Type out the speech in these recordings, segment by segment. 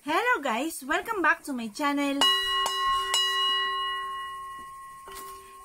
Hello guys! Welcome back to my channel!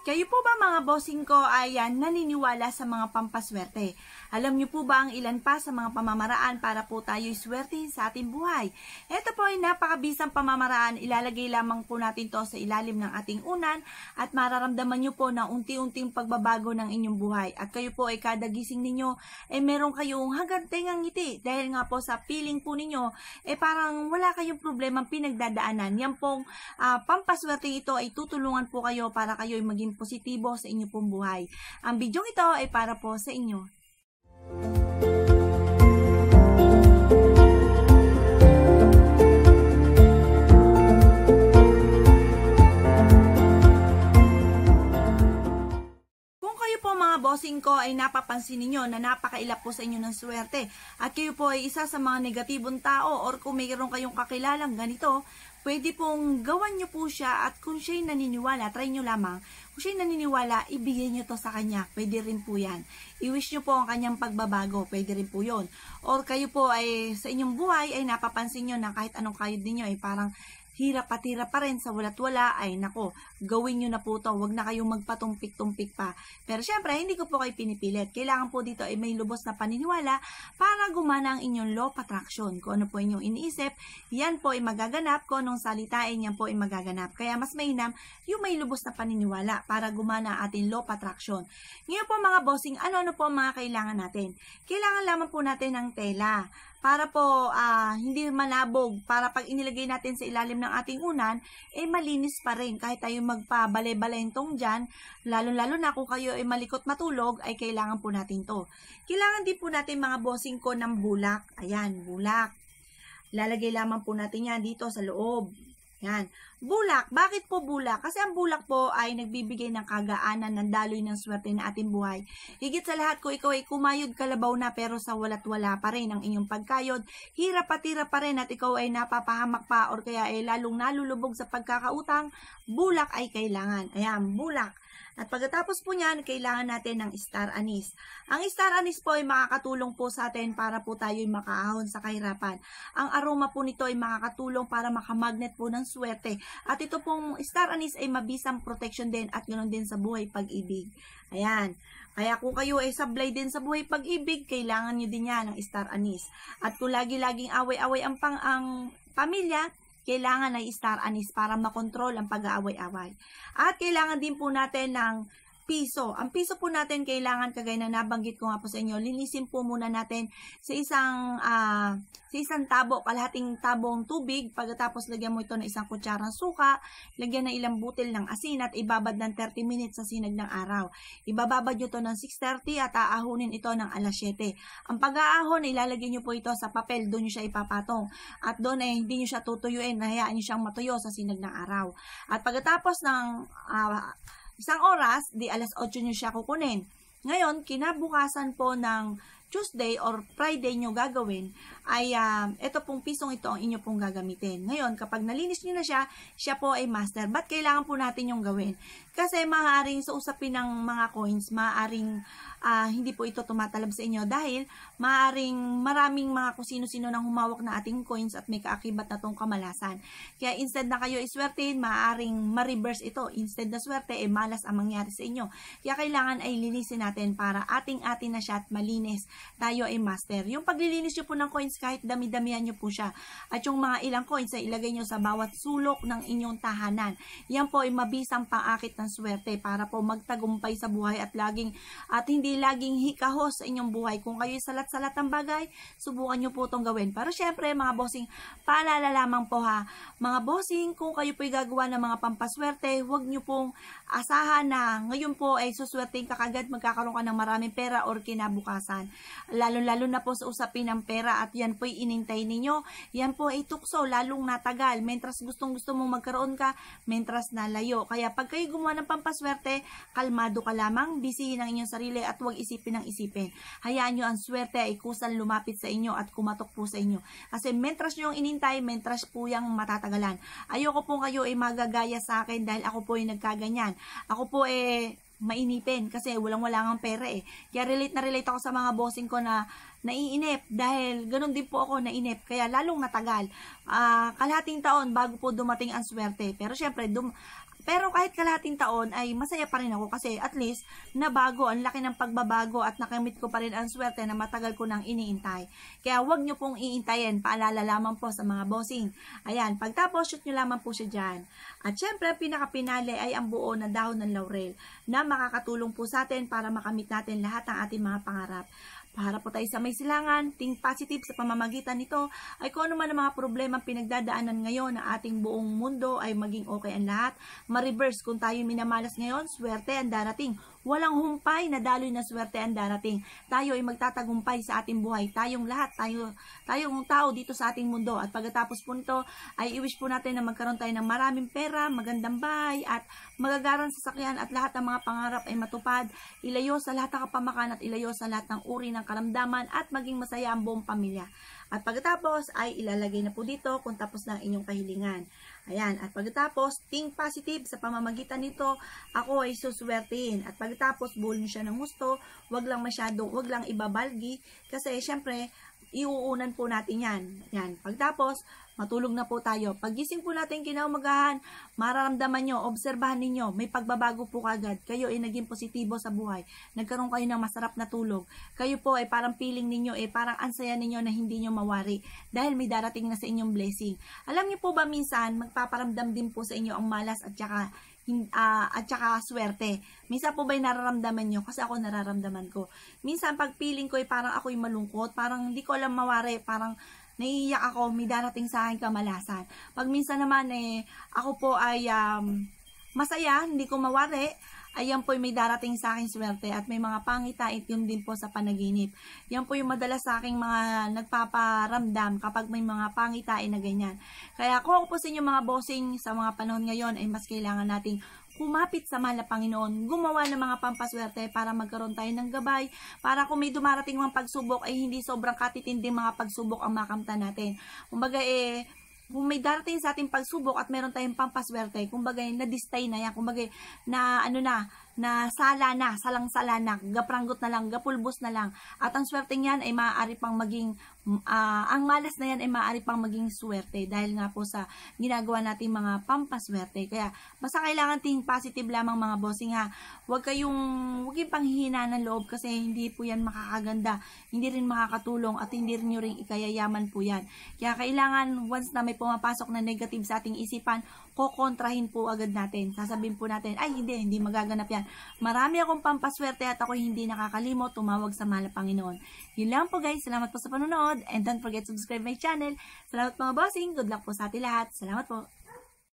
Kayo po ba mga bossing ko ay ah, naniniwala sa mga pampaswerte? Alam niyo po ba ang ilan pa sa mga pamamaraan para po tayo swertihin sa ating buhay? Ito po ay napakabisang pamamaraan. Ilalagay lamang po natin to sa ilalim ng ating unan at mararamdaman niyo po na unti-unting pagbabago ng inyong buhay. At kayo po ay kada gising ninyo ay eh, meron kayong hanggang tengang ngiti dahil nga po sa feeling po ninyo eh parang wala kayong problema pinagdadaanan. Yan pong uh, ah, pampaswerte ito ay tutulungan po kayo para kayo ay maging positibo sa inyong pong buhay. Ang bidyong ito ay para po sa inyo. Música ay napapansin ninyo na napakailap po sa inyo ng swerte at kayo po ay isa sa mga negatibong tao or kung mayroon kayong kakilalang ganito, pwede pong gawan nyo po siya at kung siya'y naniniwala, try nyo lamang, kung siya'y naniniwala, ibigay nyo to sa kanya. Pwede rin po yan. I-wish nyo po ang kanyang pagbabago. Pwede rin po yon Or kayo po ay sa inyong buhay ay napapansin nyo na kahit anong kayo din ay parang hirap at hirap pa rin sa walat wala, ay nako, gawin nyo na po to. Huwag na kayong magpatumpik-tumpik pa. Pero syempre, hindi ko po kayo pinipilit. Kailangan po dito ay may lubos na paniniwala para gumana ang inyong law of attraction. Kung ano po inyong iniisip, yan po ay magaganap. Kung anong salitain, yan po ay magaganap. Kaya mas mainam yung may lubos na paniniwala para gumana ating law of attraction. Ngayon po mga bossing, ano-ano po ang mga kailangan natin? Kailangan lamang po natin ng tela, para po uh, hindi malabog, para pag inilagay natin sa ilalim ng ating unan, eh malinis pa rin. Kahit tayo magpabalay-balentong dyan, lalo-lalo na kung kayo ay malikot matulog, ay kailangan po natin to. Kailangan din po natin mga bossing ko ng bulak. Ayan, bulak. Lalagay lamang po natin yan dito sa loob yan. Bulak. Bakit po bulak? Kasi ang bulak po ay nagbibigay ng kagaanan, ng daloy ng swerte na ating buhay. Higit sa lahat ko, ikaw ay kumayod kalabaw na pero sa walat wala pa rin ang inyong pagkayod. Hirap at hirap pa rin at ikaw ay napapahamak pa or kaya ay lalong nalulubog sa pagkakautang. Bulak ay kailangan. Ayan, bulak. At pagkatapos po niyan, kailangan natin ng star anise. Ang star anise po ay makakatulong po sa atin para po tayo ay makaahon sa kahirapan. Ang aroma po nito ay makakatulong para makamagnet po ng swerte. At ito pong star anise ay mabisang protection din at ganoon din sa buhay pag-ibig. Ayan. Kaya kung kayo ay sablay din sa buhay pag-ibig, kailangan nyo din yan ng star anise. At kung lagi-laging away-away ang pang ang pamilya, kailangan ng star anise para makontrol ang pag-aaway-away. At kailangan din po natin ng piso. Ang piso po natin kailangan kagaya na nabanggit ko nga po sa inyo, linisin po muna natin sa isang uh, sa isang tabo, kalahating tabong tubig. Pagkatapos lagyan mo ito ng isang kutsarang suka, lagyan ng ilang butil ng asin at ibabad ng 30 minutes sa sinag ng araw. Ibababad nyo ito ng 6.30 at aahunin ito ng alas 7. Ang pag-aahon, ilalagay nyo po ito sa papel, doon nyo siya ipapatong. At doon ay eh, hindi nyo siya tutuyuin, nahayaan nyo siyang matuyo sa sinag ng araw. At pagkatapos ng uh, isang oras, di alas 8 nyo siya kukunin. Ngayon, kinabukasan po ng Tuesday or Friday nyo gagawin, ay um, ito pong pisong ito ang inyo pong gagamitin. Ngayon, kapag nalinis nyo na siya, siya po ay master. Ba't kailangan po natin yung gawin? Kasi maaaring sa usapin ng mga coins, maaaring uh, hindi po ito tumatalab sa inyo dahil maaaring maraming mga kung sino-sino nang humawak na ating coins at may kaakibat na tong kamalasan. Kaya instead na kayo iswertein, maaaring ma-reverse ito. Instead na swerte, eh malas ang mangyari sa inyo. Kaya kailangan ay linisin natin para ating-atin na siya at malinis. Tayo ay master. Yung paglilinis nyo po ng coins coins, kahit dami-damihan nyo po siya. At yung mga ilang coins ay ilagay nyo sa bawat sulok ng inyong tahanan. Yan po ay mabisang paakit ng swerte para po magtagumpay sa buhay at laging at hindi laging hikahos sa inyong buhay. Kung kayo salat-salat ang bagay, subukan nyo po itong gawin. Pero syempre mga bossing, paalala lamang po ha, mga bossing, kung kayo po'y gagawa ng mga pampaswerte, huwag nyo pong asahan na ngayon po ay suswertein ka magkakaroon ka ng maraming pera or kinabukasan. Lalo-lalo na po sa usapin ng pera at yan yan po'y inintay ninyo. Yan po ay tukso, lalong natagal. Mentras gustong gusto mong magkaroon ka, mentras nalayo. Kaya pag kayo gumawa ng pampaswerte, kalmado ka lamang, bisihin ang inyong sarili at huwag isipin ang isipin. Hayaan nyo ang swerte ay kusang lumapit sa inyo at kumatok po sa inyo. Kasi mentras nyo ang inintay, mentras po yung matatagalan. Ayoko po kayo ay magagaya sa akin dahil ako po ay nagkaganyan. Ako po eh mainipin kasi walang-wala kang pera eh. Kaya relate na relate ako sa mga bossing ko na naiinip dahil ganun din po ako nainip. Kaya lalong natagal. Uh, kalahating taon bago po dumating ang swerte. Pero syempre, dum, pero kahit kalating taon ay masaya pa rin ako kasi at least nabago, ang laki ng pagbabago at nakamit ko pa rin ang swerte na matagal ko nang iniintay. Kaya wag nyo pong iintayin, paalala lamang po sa mga bossing. Ayan, pagtapos shoot nyo lamang po siya dyan. At syempre, pinakapinali ay ang buo na dahon ng laurel na makakatulong po sa atin para makamit natin lahat ng ating mga pangarap. Harap po tayo sa may silangan. Think positive sa pamamagitan nito ay kung ano man ang mga problema pinagdadaanan ngayon na ating buong mundo ay maging okay ang lahat. Ma-reverse kung tayo minamalas ngayon, swerte ang darating Walang humpay na daloy na swerte ang darating. Tayo ay magtatagumpay sa ating buhay. Tayong lahat, tayo, tayong tao dito sa ating mundo. At pagkatapos po nito, ay iwish po natin na magkaroon tayo ng maraming pera, magandang bahay, at magagarang sasakyan at lahat ng mga pangarap ay matupad. Ilayo sa lahat ng kapamakan at ilayo sa lahat ng uri ng karamdaman at maging masaya ang buong pamilya. At pagkatapos ay ilalagay na po dito kung tapos na ang inyong kahilingan. Ayan. At pagkatapos, think positive. Sa pamamagitan nito, ako ay suswertin. At pagkatapos, bulin siya ng gusto. Wag lang masyadong, wag lang ibabalgi. Kasi, syempre, iuunan po natin yan. Yan. Pagtapos, matulog na po tayo. Pagising po natin kinaumagahan, mararamdaman nyo, obserbahan ninyo, may pagbabago po kagad. Kayo ay naging positibo sa buhay. Nagkaroon kayo ng masarap na tulog. Kayo po ay parang feeling ninyo, eh, parang ansaya ninyo na hindi nyo mawari dahil may darating na sa inyong blessing. Alam nyo po ba minsan, magpaparamdam din po sa inyo ang malas at saka uh, at saka swerte. Minsan po ba'y nararamdaman nyo? Kasi ako nararamdaman ko. Minsan pag feeling ko ay parang ako'y malungkot, parang hindi ko alam maware, parang naiiyak ako, may darating sa akin kamalasan. Pag minsan naman eh, ako po ay um, Masaya, hindi ko mawari. Ayan po may darating sa akin swerte at may mga pangitain yun din po sa panaginip. Yan po yung madalas sa akin mga nagpaparamdam kapag may mga pangitain na ganyan. Kaya kung ako po sa inyo mga bossing sa mga panahon ngayon ay mas kailangan nating kumapit sa mahal na Panginoon, gumawa ng mga pampaswerte para magkaroon tayo ng gabay, para kung may dumarating mga pagsubok ay hindi sobrang katitinding mga pagsubok ang makamta natin. Kumbaga eh, kung may darating sa ating pagsubok at meron tayong pampaswerte, kumbaga na-distay na yan, kumbaga na ano na, na sala na, salang-sala na, gapranggot na lang, gapulbos na lang. At ang swerte niyan ay maaari pang maging, uh, ang malas na yan ay maaari pang maging swerte dahil nga po sa ginagawa natin mga pampaswerte. Kaya basta kailangan ting positive lamang mga bossing ha. Huwag kayong, huwag kayong panghihina ng loob kasi hindi po yan makakaganda, hindi rin makakatulong at hindi rin nyo rin ikayayaman po yan. Kaya kailangan once na may may pumapasok na negative sa ating isipan, kokontrahin po agad natin. Sasabihin po natin, ay hindi, hindi magaganap yan. Marami akong pampaswerte at ako hindi nakakalimot, tumawag sa mala Panginoon. Yun lang po guys, salamat po sa panonood and don't forget to subscribe my channel. Salamat mga bossing, good luck po sa ating lahat. Salamat po.